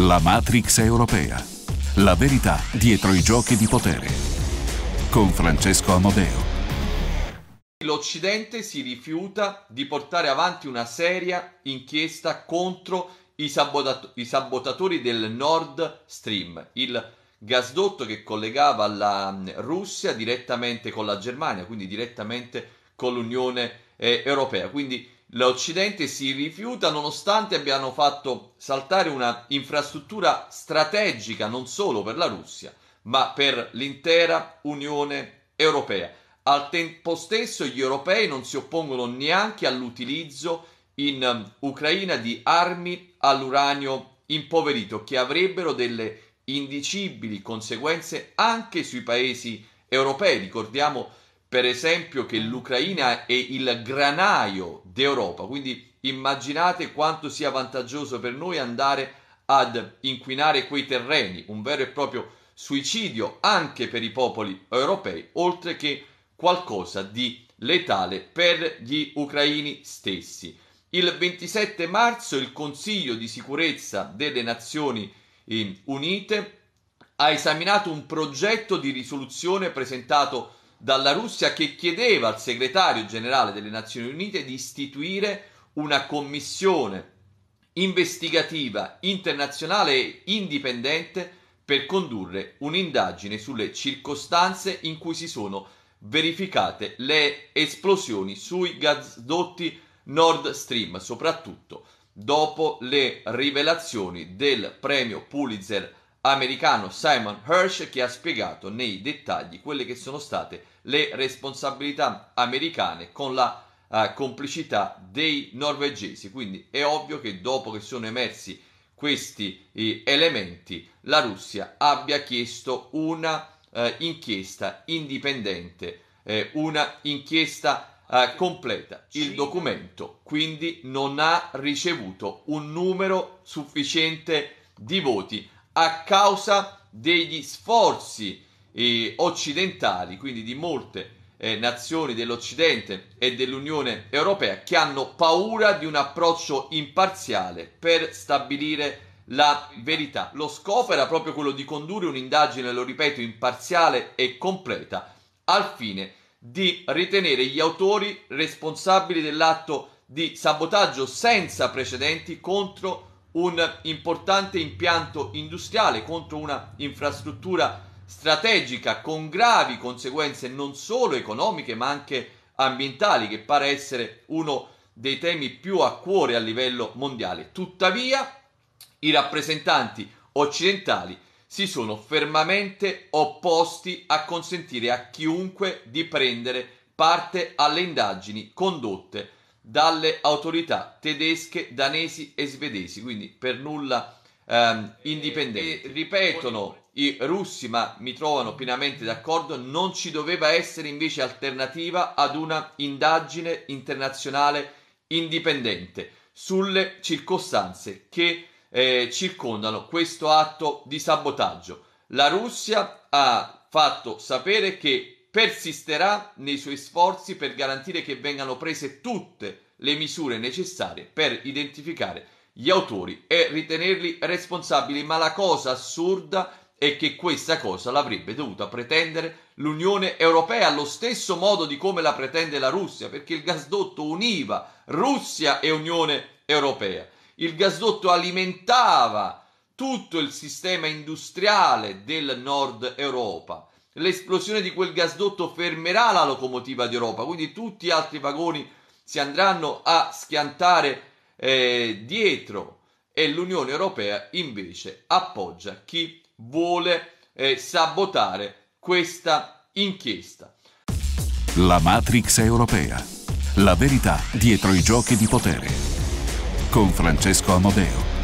La Matrix europea. La verità dietro i giochi di potere. Con Francesco Amodeo. L'Occidente si rifiuta di portare avanti una seria inchiesta contro i, sabotato- i sabotatori del Nord Stream, il gasdotto che collegava la mm, Russia direttamente con la Germania, quindi direttamente con l'Unione eh, Europea. Quindi l'Occidente si rifiuta nonostante abbiano fatto saltare una infrastruttura strategica non solo per la Russia, ma per l'intera Unione Europea. Al tempo stesso gli europei non si oppongono neanche all'utilizzo in um, Ucraina di armi all'uranio impoverito che avrebbero delle indicibili conseguenze anche sui paesi europei. Ricordiamo per esempio che l'Ucraina è il granaio d'Europa, quindi immaginate quanto sia vantaggioso per noi andare ad inquinare quei terreni, un vero e proprio suicidio anche per i popoli europei, oltre che qualcosa di letale per gli ucraini stessi. Il 27 marzo il Consiglio di sicurezza delle Nazioni eh, Unite ha esaminato un progetto di risoluzione presentato dalla Russia che chiedeva al segretario generale delle Nazioni Unite di istituire una commissione investigativa internazionale e indipendente per condurre un'indagine sulle circostanze in cui si sono verificate le esplosioni sui gasdotti Nord Stream, soprattutto dopo le rivelazioni del premio Pulitzer americano Simon Hirsch che ha spiegato nei dettagli quelle che sono state le responsabilità americane con la eh, complicità dei norvegesi. Quindi è ovvio che dopo che sono emersi questi eh, elementi la Russia abbia chiesto una eh, inchiesta indipendente, eh, una inchiesta eh, completa il documento, quindi non ha ricevuto un numero sufficiente di voti a causa degli sforzi eh, occidentali, quindi di molte eh, nazioni dell'Occidente e dell'Unione Europea che hanno paura di un approccio imparziale per stabilire la verità. Lo scopo era proprio quello di condurre un'indagine, lo ripeto, imparziale e completa al fine di ritenere gli autori responsabili dell'atto di sabotaggio senza precedenti contro un importante impianto industriale contro una infrastruttura strategica con gravi conseguenze non solo economiche ma anche ambientali che pare essere uno dei temi più a cuore a livello mondiale. Tuttavia i rappresentanti occidentali si sono fermamente opposti a consentire a chiunque di prendere parte alle indagini condotte dalle autorità tedesche, danesi e svedesi, quindi per nulla ehm, indipendenti. E ripetono i russi, ma mi trovano pienamente d'accordo, non ci doveva essere invece alternativa ad una indagine internazionale indipendente sulle circostanze che eh, circondano questo atto di sabotaggio. La Russia ha fatto sapere che persisterà nei suoi sforzi per garantire che vengano prese tutte le misure necessarie per identificare gli autori e ritenerli responsabili, ma la cosa assurda è che questa cosa l'avrebbe dovuta pretendere l'Unione Europea allo stesso modo di come la pretende la Russia, perché il gasdotto univa Russia e Unione Europea. Il gasdotto alimentava tutto il sistema industriale del nord Europa l'esplosione di quel gasdotto fermerà la locomotiva di Europa, quindi tutti gli altri vagoni si andranno a schiantare eh, dietro e l'Unione Europea invece appoggia chi vuole eh, sabotare questa inchiesta. La Matrix europea, la verità dietro i giochi di potere. Con Francesco Amodeo.